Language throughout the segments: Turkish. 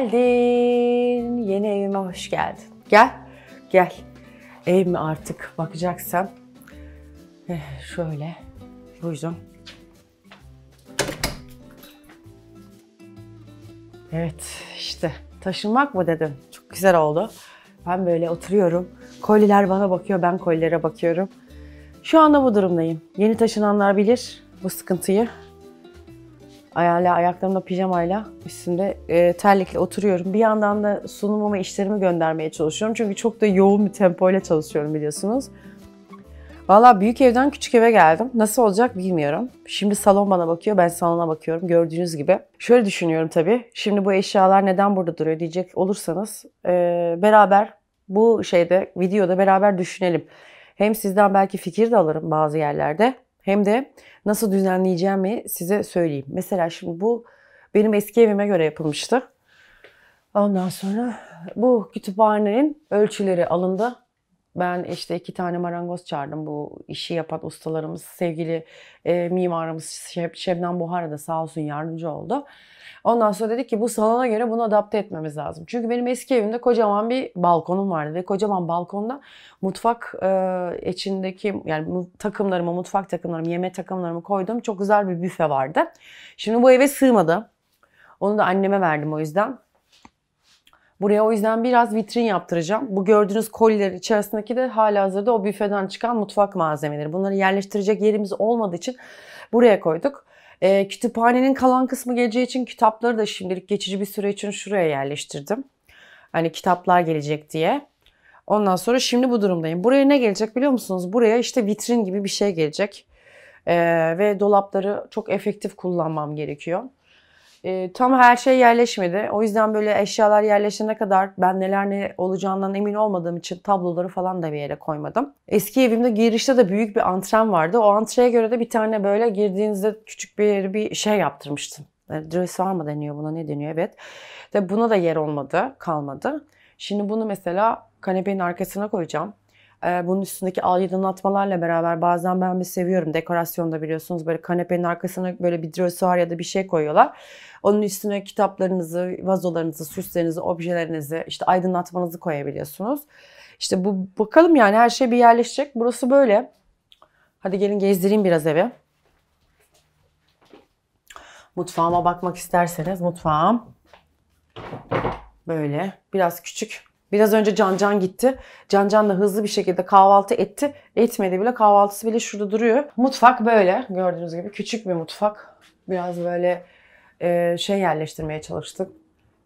geldin. Yeni evime hoş geldin. Gel, gel. Ev mi artık bakacaksan. Eh, şöyle. Buyurun. Evet işte taşınmak mı dedim. Çok güzel oldu. Ben böyle oturuyorum. Kolyeler bana bakıyor, ben kolyelere bakıyorum. Şu anda bu durumdayım. Yeni taşınanlar bilir bu sıkıntıyı. Ayağla, ayaklarımda pijamayla üstünde e, terlikle oturuyorum. Bir yandan da sunumumu, işlerimi göndermeye çalışıyorum. Çünkü çok da yoğun bir tempoyla çalışıyorum biliyorsunuz. Valla büyük evden küçük eve geldim. Nasıl olacak bilmiyorum. Şimdi salon bana bakıyor, ben salona bakıyorum gördüğünüz gibi. Şöyle düşünüyorum tabii. Şimdi bu eşyalar neden burada duruyor diyecek olursanız e, beraber bu şeyde, videoda beraber düşünelim. Hem sizden belki fikir de alırım bazı yerlerde hem de nasıl düzenleyeceğimi size söyleyeyim. Mesela şimdi bu benim eski evime göre yapılmıştı. Ondan sonra bu kütüphanenin ölçüleri alındı. Ben işte iki tane marangoz çağırdım bu işi yapan ustalarımız. Sevgili e, mimarımız Şeb Şebnem Buhara da sağ olsun yardımcı oldu. Ondan sonra dedik ki bu salona göre bunu adapte etmemiz lazım. Çünkü benim eski evimde kocaman bir balkonum vardı ve kocaman balkonda mutfak e, içindeki yani takımlarımı, mutfak takımlarımı, yeme takımlarımı koydum. çok güzel bir büfe vardı. Şimdi bu eve sığmadı. Onu da anneme verdim o yüzden. Buraya o yüzden biraz vitrin yaptıracağım. Bu gördüğünüz kolilerin içerisindeki de halihazırda o büfeden çıkan mutfak malzemeleri. Bunları yerleştirecek yerimiz olmadığı için buraya koyduk. E, kütüphanenin kalan kısmı geleceği için kitapları da şimdilik geçici bir süre için şuraya yerleştirdim. Hani kitaplar gelecek diye. Ondan sonra şimdi bu durumdayım. Buraya ne gelecek biliyor musunuz? Buraya işte vitrin gibi bir şey gelecek. E, ve dolapları çok efektif kullanmam gerekiyor e, tam her şey yerleşmedi. O yüzden böyle eşyalar yerleşene kadar ben neler ne olacağından emin olmadığım için tabloları falan da bir yere koymadım. Eski evimde girişte de büyük bir antren vardı. O antreye göre de bir tane böyle girdiğinizde küçük bir bir şey yaptırmıştım. Yani e, dress mı deniyor buna ne deniyor evet. De buna da yer olmadı, kalmadı. Şimdi bunu mesela kanepenin arkasına koyacağım. Ee, bunun üstündeki aydınlatmalarla beraber bazen ben bir seviyorum. Dekorasyonda biliyorsunuz böyle kanepenin arkasına böyle bir dresuar ya da bir şey koyuyorlar. Onun üstüne kitaplarınızı, vazolarınızı, süslerinizi, objelerinizi, işte aydınlatmanızı koyabiliyorsunuz. İşte bu bakalım yani her şey bir yerleşecek. Burası böyle. Hadi gelin gezdireyim biraz evi. Mutfağıma bakmak isterseniz mutfağım böyle biraz küçük Biraz önce Cancan Can gitti. Cancan da hızlı bir şekilde kahvaltı etti. Etmedi bile kahvaltısı bile şurada duruyor. Mutfak böyle gördüğünüz gibi küçük bir mutfak. Biraz böyle e, şey yerleştirmeye çalıştık.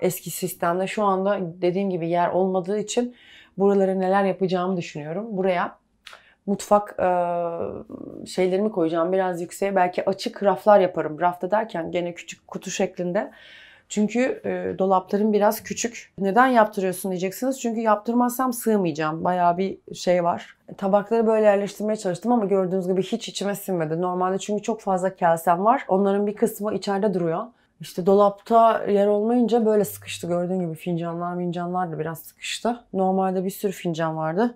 Eski sistemde şu anda dediğim gibi yer olmadığı için buraları neler yapacağımı düşünüyorum. Buraya mutfak e, şeylerimi koyacağım biraz yükseğe. Belki açık raflar yaparım. Rafta derken gene küçük kutu şeklinde. Çünkü e, dolaplarım biraz küçük. Neden yaptırıyorsun diyeceksiniz. Çünkü yaptırmazsam sığmayacağım. Bayağı bir şey var. E, tabakları böyle yerleştirmeye çalıştım ama gördüğünüz gibi hiç içime sinmedi. Normalde çünkü çok fazla kelsem var. Onların bir kısmı içeride duruyor. İşte dolapta yer olmayınca böyle sıkıştı. Gördüğün gibi fincanlar mincanlar da biraz sıkıştı. Normalde bir sürü fincan vardı.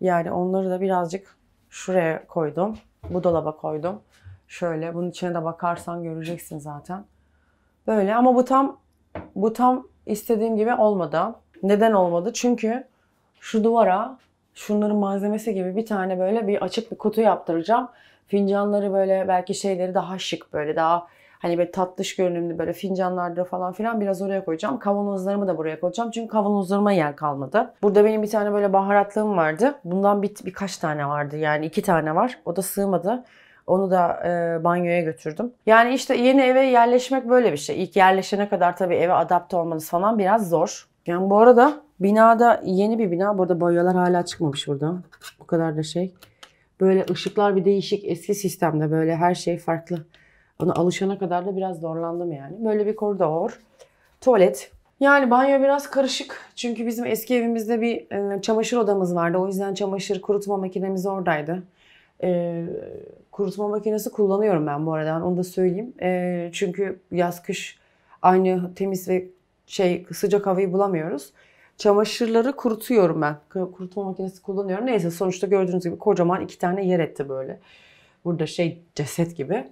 Yani onları da birazcık şuraya koydum. Bu dolaba koydum. Şöyle bunun içine de bakarsan göreceksin zaten. Böyle ama bu tam bu tam istediğim gibi olmadı. Neden olmadı? Çünkü şu duvara şunların malzemesi gibi bir tane böyle bir açık bir kutu yaptıracağım. Fincanları böyle belki şeyleri daha şık böyle daha hani böyle tatlış görünümlü böyle fincanlarda falan filan biraz oraya koyacağım. Kavanozlarımı da buraya koyacağım. Çünkü kavanozlarıma yer kalmadı. Burada benim bir tane böyle baharatlığım vardı. Bundan bir, birkaç tane vardı yani iki tane var. O da sığmadı. Onu da e, banyoya götürdüm. Yani işte yeni eve yerleşmek böyle bir şey. İlk yerleşene kadar tabii eve adapte olmanız falan biraz zor. Yani bu arada binada yeni bir bina. Burada boyalar hala çıkmamış burada. Bu kadar da şey. Böyle ışıklar bir değişik eski sistemde böyle her şey farklı. Ona alışana kadar da biraz zorlandım yani. Böyle bir koridor. Tuvalet. Yani banyo biraz karışık. Çünkü bizim eski evimizde bir e, çamaşır odamız vardı. O yüzden çamaşır kurutma makinemiz oradaydı. E, kurutma makinesi kullanıyorum ben bu arada. Onu da söyleyeyim. E, çünkü yaz kış aynı temiz ve şey sıcak havayı bulamıyoruz. Çamaşırları kurutuyorum ben. Kurutma makinesi kullanıyorum. Neyse sonuçta gördüğünüz gibi kocaman iki tane yer etti böyle. Burada şey ceset gibi.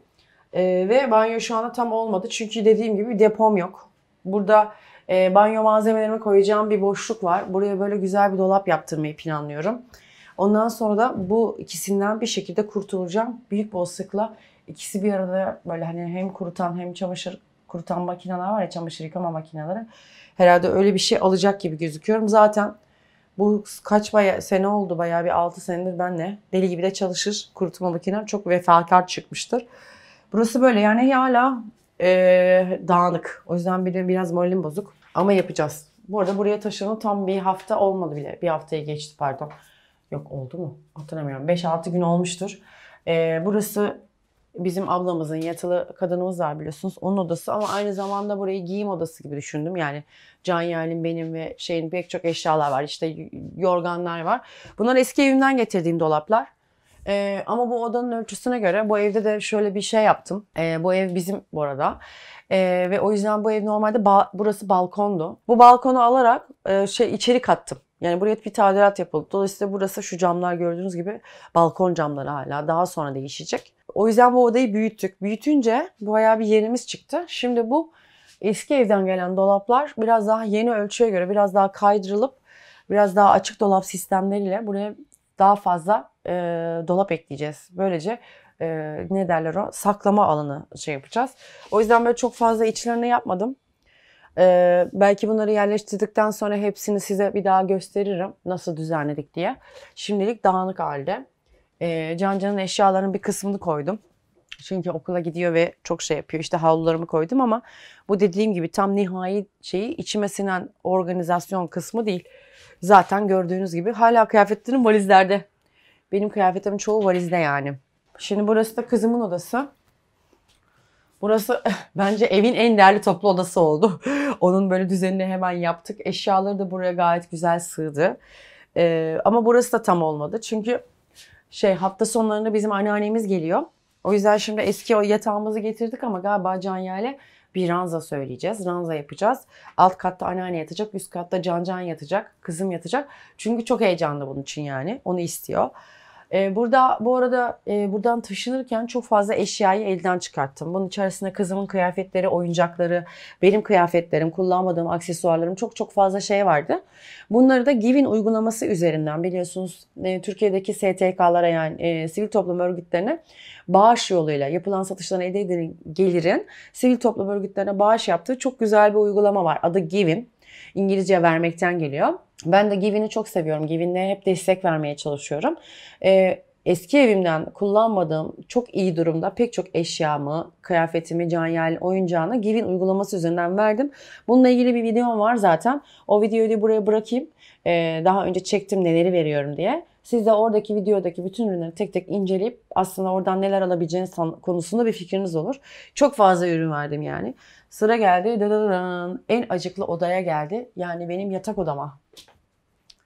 E, ve banyo şu anda tam olmadı. Çünkü dediğim gibi depom yok. Burada e, banyo malzemelerimi koyacağım bir boşluk var. Buraya böyle güzel bir dolap yaptırmayı planlıyorum. Ondan sonra da bu ikisinden bir şekilde kurtulacağım. Büyük bir ikisi bir arada böyle hani hem kurutan hem çamaşır kurutan makineler var ya çamaşır yıkama makineleri. Herhalde öyle bir şey alacak gibi gözüküyorum. Zaten bu kaç baya, sene oldu bayağı bir 6 senedir benle deli gibi de çalışır kurutma makinem çok vefakar çıkmıştır. Burası böyle yani hala ee, dağınık. O yüzden benim biraz moralim bozuk ama yapacağız. Bu arada buraya taşınalı tam bir hafta olmadı bile. Bir haftayı geçti pardon. Yok oldu mu? Hatırlamıyorum. 5-6 gün olmuştur. Ee, burası bizim ablamızın yatılı kadınımız var biliyorsunuz. Onun odası ama aynı zamanda burayı giyim odası gibi düşündüm. Yani Can Yerlin benim ve şeyin pek çok eşyalar var. İşte yorganlar var. Bunlar eski evimden getirdiğim dolaplar. Ee, ama bu odanın ölçüsüne göre bu evde de şöyle bir şey yaptım. Ee, bu ev bizim bu arada. Ee, ve o yüzden bu ev normalde ba- burası balkondu. Bu balkonu alarak e, şey içeri kattım. Yani buraya bir tadilat yapıldı. Dolayısıyla burası şu camlar gördüğünüz gibi balkon camları hala daha sonra değişecek. O yüzden bu odayı büyüttük. Büyütünce bu bayağı bir yerimiz çıktı. Şimdi bu eski evden gelen dolaplar biraz daha yeni ölçüye göre biraz daha kaydırılıp biraz daha açık dolap sistemleriyle buraya daha fazla e, dolap ekleyeceğiz. Böylece e, ne derler o saklama alanı şey yapacağız. O yüzden böyle çok fazla içlerine yapmadım. Ee, belki bunları yerleştirdikten sonra hepsini size bir daha gösteririm nasıl düzenledik diye. Şimdilik dağınık halde. Ee, Cancan'ın eşyalarının bir kısmını koydum. Çünkü okula gidiyor ve çok şey yapıyor. İşte havlularımı koydum ama bu dediğim gibi tam nihai şeyi içime sinen organizasyon kısmı değil. Zaten gördüğünüz gibi hala kıyafetlerim valizlerde. Benim kıyafetlerim çoğu valizde yani. Şimdi burası da kızımın odası. Burası bence evin en değerli toplu odası oldu. Onun böyle düzenini hemen yaptık. Eşyaları da buraya gayet güzel sığdı. Ee, ama burası da tam olmadı. Çünkü şey hafta sonlarında bizim anneannemiz geliyor. O yüzden şimdi eski o yatağımızı getirdik ama galiba Canya'yla bir ranza söyleyeceğiz. Ranza yapacağız. Alt katta anneanne yatacak, üst katta Can Can yatacak, kızım yatacak. Çünkü çok heyecanlı bunun için yani. Onu istiyor. Ee, burada bu arada e, buradan taşınırken çok fazla eşyayı elden çıkarttım. Bunun içerisinde kızımın kıyafetleri, oyuncakları, benim kıyafetlerim, kullanmadığım aksesuarlarım çok çok fazla şey vardı. Bunları da Givin uygulaması üzerinden biliyorsunuz e, Türkiye'deki STK'lara yani e, sivil toplum örgütlerine bağış yoluyla yapılan satıştan elde edilen gelirin sivil toplum örgütlerine bağış yaptığı çok güzel bir uygulama var. Adı Givin. İngilizce vermekten geliyor. Ben de Givin'i çok seviyorum. Givin'le hep destek vermeye çalışıyorum. Ee, eski evimden kullanmadığım çok iyi durumda pek çok eşyamı, kıyafetimi, Canyel oyuncağını Givin uygulaması üzerinden verdim. Bununla ilgili bir videom var zaten. O videoyu da buraya bırakayım. Ee, daha önce çektim neleri veriyorum diye. Siz de oradaki videodaki bütün ürünleri tek tek inceleyip aslında oradan neler alabileceğiniz konusunda bir fikriniz olur. Çok fazla ürün verdim yani. Sıra geldi. Dadadadın. En acıklı odaya geldi. Yani benim yatak odama.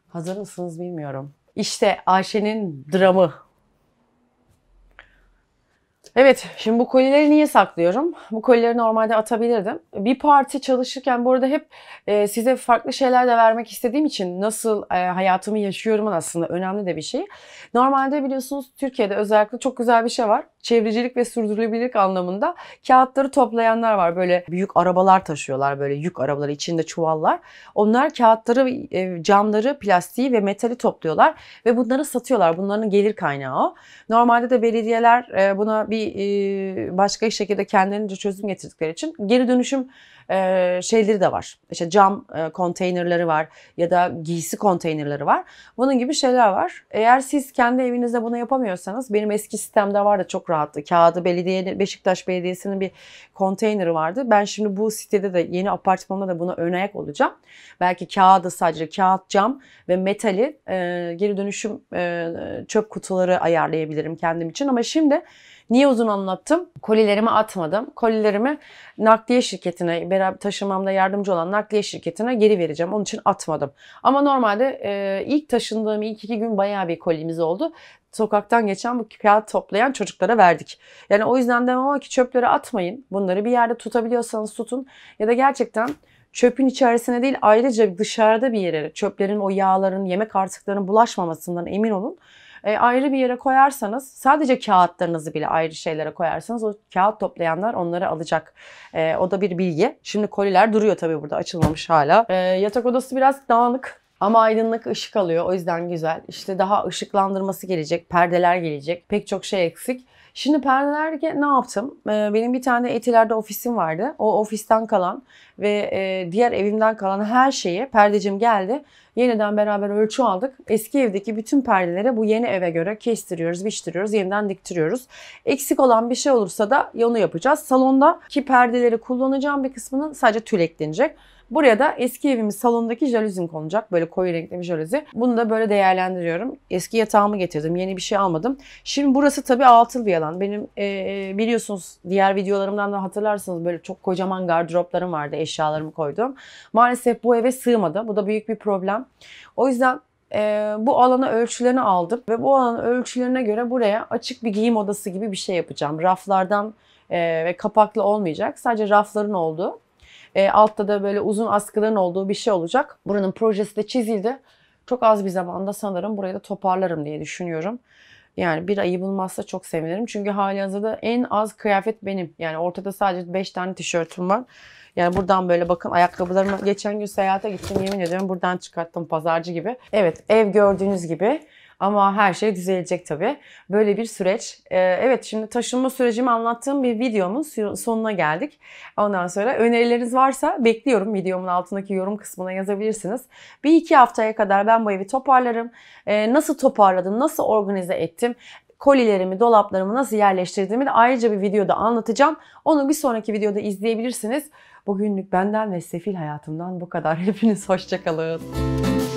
Hazır mısınız bilmiyorum. İşte Ayşe'nin dramı. Evet, şimdi bu kolileri niye saklıyorum? Bu kolileri normalde atabilirdim. Bir parti çalışırken bu arada hep e, size farklı şeyler de vermek istediğim için nasıl e, hayatımı yaşıyorumun aslında önemli de bir şey. Normalde biliyorsunuz Türkiye'de özellikle çok güzel bir şey var çevrecilik ve sürdürülebilirlik anlamında kağıtları toplayanlar var. Böyle büyük arabalar taşıyorlar böyle yük arabaları içinde çuvallar. Onlar kağıtları, e, camları, plastiği ve metali topluyorlar ve bunları satıyorlar. Bunların gelir kaynağı o. Normalde de belediyeler e, buna bir e, başka bir şekilde kendilerince çözüm getirdikleri için geri dönüşüm şeyleri de var. İşte cam konteynerleri var ya da giysi konteynerleri var. Bunun gibi şeyler var. Eğer siz kendi evinizde bunu yapamıyorsanız benim eski sistemde var da çok çok rahattı. Kağıdı belediye Beşiktaş Belediyesi'nin bir konteyneri vardı. Ben şimdi bu sitede de yeni apartmanda da buna ayak olacağım. Belki kağıdı sadece kağıt, cam ve metali e, geri dönüşüm e, çöp kutuları ayarlayabilirim kendim için. Ama şimdi niye uzun anlattım? Kolilerimi atmadım. Kolilerimi nakliye şirketine, beraber taşımamda yardımcı olan nakliye şirketine geri vereceğim. Onun için atmadım. Ama normalde e, ilk taşındığım ilk iki gün bayağı bir kolimiz oldu sokaktan geçen bu kağıt toplayan çocuklara verdik. Yani o yüzden demem ama ki çöpleri atmayın. Bunları bir yerde tutabiliyorsanız tutun. Ya da gerçekten çöpün içerisine değil ayrıca dışarıda bir yere çöplerin o yağların yemek artıklarının bulaşmamasından emin olun. E, ayrı bir yere koyarsanız sadece kağıtlarınızı bile ayrı şeylere koyarsanız o kağıt toplayanlar onları alacak. E, o da bir bilgi. Şimdi koliler duruyor tabii burada açılmamış hala. E, yatak odası biraz dağınık. Ama aydınlık ışık alıyor o yüzden güzel. İşte daha ışıklandırması gelecek, perdeler gelecek. Pek çok şey eksik. Şimdi perdeler ne yaptım? Ee, benim bir tane Etiler'de ofisim vardı. O ofisten kalan ve e, diğer evimden kalan her şeyi perdecim geldi. Yeniden beraber ölçü aldık. Eski evdeki bütün perdeleri bu yeni eve göre kestiriyoruz, biçtiriyoruz, yeniden diktiriyoruz. Eksik olan bir şey olursa da onu yapacağız. Salondaki perdeleri kullanacağım bir kısmının sadece tül eklenecek. Buraya da eski evimiz salondaki jalüzim konacak. Böyle koyu renkli bir jalüzi. Bunu da böyle değerlendiriyorum. Eski yatağımı getirdim. Yeni bir şey almadım. Şimdi burası tabii altıl bir alan. Benim e, e, biliyorsunuz diğer videolarımdan da hatırlarsınız böyle çok kocaman gardıroplarım vardı. Eşyalarımı koydum. Maalesef bu eve sığmadı. Bu da büyük bir problem. O yüzden e, bu alana ölçülerini aldım ve bu alanın ölçülerine göre buraya açık bir giyim odası gibi bir şey yapacağım. Raflardan e, ve kapaklı olmayacak. Sadece rafların olduğu e, altta da böyle uzun askıların olduğu bir şey olacak. Buranın projesi de çizildi. Çok az bir zamanda sanırım burayı da toparlarım diye düşünüyorum. Yani bir ayı bulmazsa çok sevinirim. Çünkü hali hazırda en az kıyafet benim. Yani ortada sadece 5 tane tişörtüm var. Yani buradan böyle bakın ayakkabılarımı geçen gün seyahate gittim yemin ediyorum buradan çıkarttım pazarcı gibi. Evet ev gördüğünüz gibi ama her şey düzelecek tabii. Böyle bir süreç. Ee, evet şimdi taşınma sürecimi anlattığım bir videomun sonuna geldik. Ondan sonra önerileriniz varsa bekliyorum. Videomun altındaki yorum kısmına yazabilirsiniz. Bir iki haftaya kadar ben bu evi toparlarım. Ee, nasıl toparladım, nasıl organize ettim? kolilerimi, dolaplarımı nasıl yerleştirdiğimi de ayrıca bir videoda anlatacağım. Onu bir sonraki videoda izleyebilirsiniz. Bugünlük benden ve sefil hayatımdan bu kadar. Hepiniz hoşçakalın.